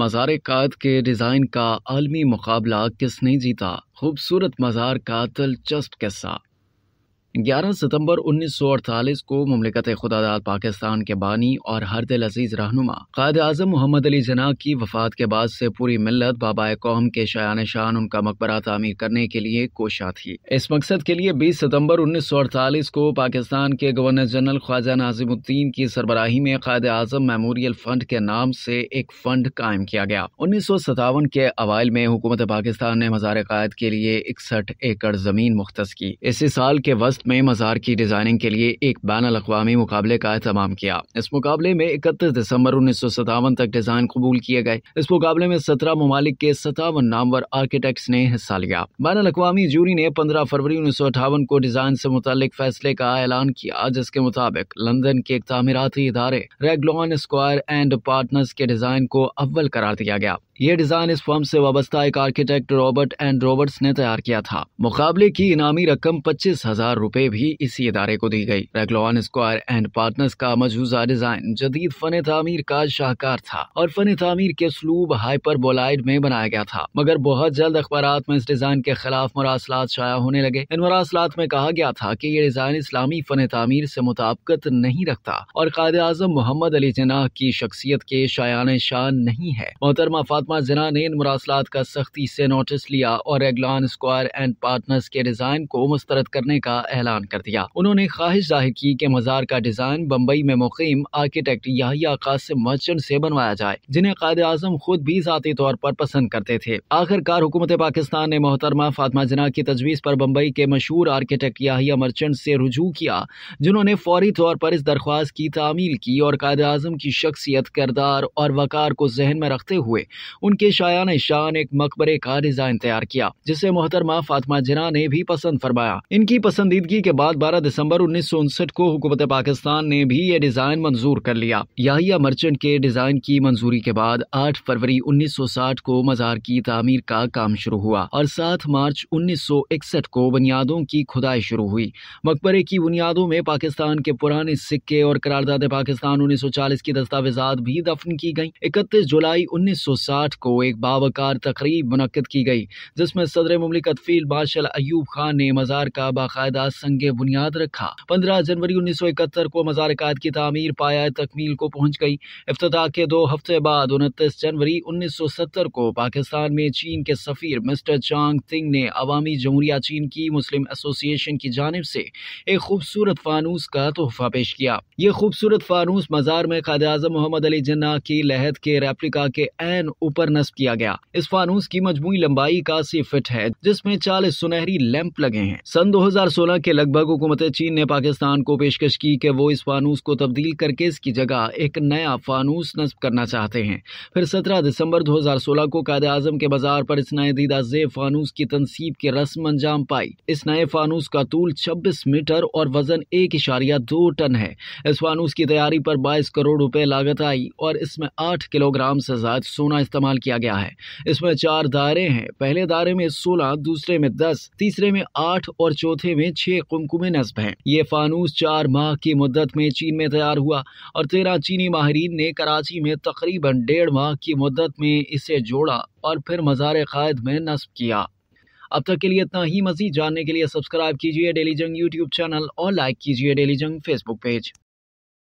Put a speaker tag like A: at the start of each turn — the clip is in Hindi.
A: मज़ार कात के डिज़ाइन का आलमी मुकाबला किसने जीता खूबसूरत मज़ार का दिलचस्प किस्सा 11 सितंबर उन्नीस को ममलिकत खुदादाद पाकिस्तान के बानी और हरदिल अजीज रहनुमा कायद आजम मोहम्मद अली जना की वफात के बाद से पूरी मिलत बाबा कौम के शायान शान उनका मकबरा तामीर करने के लिए कोशा थी इस मकसद के लिए 20 सितंबर उन्नीस को पाकिस्तान के गवर्नर जनरल ख्वाजा नाजिमुद्दीन की सरबराही में कायद आजम मेमोरियल फंड के नाम से एक फंड कायम किया गया उन्नीस के अवाइल में हुकूमत पाकिस्तान ने मजार कायद के लिए इकसठ एकड़ जमीन मुख्त की इसी साल के वस्त में मज़ार की डिज़ाइनिंग के लिए एक बैन अवी मुकाबले का अहतमाम किया इस मुकाबले में इकतीस दिसंबर उन्नीस सौ सतावन तक डिज़ाइन कबूल किए गए इस मुकाबले में सत्रह ममालिक के सतावन नामवर आर्किटेक्ट ने हिस्सा लिया बैन अवी जूरी ने पंद्रह फरवरी उन्नीस सौ अठावन को डिज़ाइन से मुतल फैसले का ऐलान किया जिसके मुताबिक लंदन के एक तमीराती इदारे रेगलॉन स्क्वायर एंड पार्टनर्स के डिज़ाइन को अव्वल करार दिया गया ये डिज़ाइन इस फर्म से वाबस्ता एक आर्किटेक्ट रॉबर्ट एंड रॉबर्ट्स ने तैयार किया था मुकाबले की इनामी रकम पच्चीस हजार रूपए भी इसी इदारे को दी गई रेगलॉन स्क्वायर एंड पार्टनर्स का मजूजा डिजाइन जदीद फन तमीर का शाहकार था और फन तमीर के स्लूब हाइपर बोलाइड में बनाया गया था मगर बहुत जल्द अखबार में इस डिजाइन के खिलाफ मरासलात शाया होने लगे इन मरासलात में कहा गया था की ये डिजाइन इस्लामी फन तमीर से मुताबकत नहीं रखता और कायद आजम मोहम्मद अली जना की शख्सियत के शायान शान नहीं है मोहतरमा मुकदमा जना ने इन मुरासलात का सख्ती से नोटिस लिया और एगलान स्क्वायर एंड पार्टनर्स के डिज़ाइन को मुस्तरद करने का ऐलान कर दिया उन्होंने ख्वाहिश जाहिर की कि मज़ार का डिज़ाइन बम्बई में मुकीम आर्किटेक्ट याहिया कासिम मर्चेंट से बनवाया जाए जिन्हें कायद आजम खुद भी ज़ाती तौर पर पसंद करते थे आखिरकार हुकूमत पाकिस्तान ने मोहतरमा फातमा जना की तजवीज़ पर बम्बई के मशहूर आर्किटेक्ट याहिया मर्चेंट से रुजू किया जिन्होंने फौरी तौर पर इस दरख्वास्त की तामील की और कायद आजम की शख्सियत किरदार और वकार को जहन में रखते हुए उनके शायान शान एक मकबरे का डिजाइन तैयार किया जिसे मोहतरमा फातिमा जिना ने भी पसंद फरमाया इनकी पसंदीदगी के बाद बारह दिसंबर उन्नीस को हुकूमत पाकिस्तान ने भी ये डिजाइन मंजूर कर लिया याहिया मर्चेंट के डिजाइन की मंजूरी के बाद आठ फरवरी 1960 को मजार की तामीर का काम शुरू हुआ और सात मार्च 1961 को बुनियादों की खुदाई शुरू हुई मकबरे की बुनियादों में पाकिस्तान के पुराने सिक्के और करारदादे पाकिस्तान 1940 की दस्तावेजात भी दफन की गई इकतीस जुलाई 1960 आठ को एक बाबकार तकरीब मनक़द की गई जिसमें सदर मुमलिकत फील मार्शल अयूब खान ने मज़ार का बाकायदा संग बुनियाद रखा पंद्रह जनवरी उन्नीस सौ इकहत्तर को मज़ार मज़ारकात की तमीर पाया तकमील को पहुँच गई अफ्ताह के दो हफ्ते बाद उनतीस जनवरी उन्नीस सौ सत्तर को पाकिस्तान में चीन के सफ़ीर मिस्टर चांग सिंह ने अवामी जमहूरिया चीन की मुस्लिम एसोसिएशन की जानब से एक खूबसूरत फानूस का तोहफा पेश किया ये खूबसूरत फानूस मज़ार में कायद अजम मोहम्मद अली जन्ना की लहद के रेप्लिका के एन ऊपर नस्ब किया गया इस फानूस की मजमू लंबाई इक्यासी फिट है जिसमे चालीस सुनहरी लैंप लगे हैं सन 2016 के लगभग हुकूमत चीन ने पाकिस्तान को पेशकश की कि वो इस फानूस को तब्दील करके इसकी जगह एक नया फानूस नस्ब करना चाहते हैं फिर 17 दिसंबर 2016 को कायद आजम के बाजार पर इस नए दीदा जेब फानूस की तनसीब की रस्म अंजाम पाई इस नए फानूस का तूल छब्बीस मीटर और वजन एक इशारिया दो टन है इस फानूस की तैयारी पर बाईस करोड़ रुपए लागत आई और इसमें आठ किलोग्राम से ज्यादा सोना इस्तेमाल इस्तेमाल किया गया है इसमें चार दायरे हैं पहले दायरे में सोलह दूसरे में दस तीसरे में आठ और चौथे में छह कुमकुमे नस्ब हैं ये फानूस चार माह की मुद्दत में चीन में तैयार हुआ और तेरह चीनी माहरीन ने कराची में तकरीबन डेढ़ माह की मुद्दत में इसे जोड़ा और फिर मज़ार क़ायद में नस्ब किया अब तक के लिए इतना ही मजीद जानने के लिए सब्सक्राइब कीजिए डेली जंग यूट्यूब चैनल और लाइक कीजिए डेली जंग फेसबुक पेज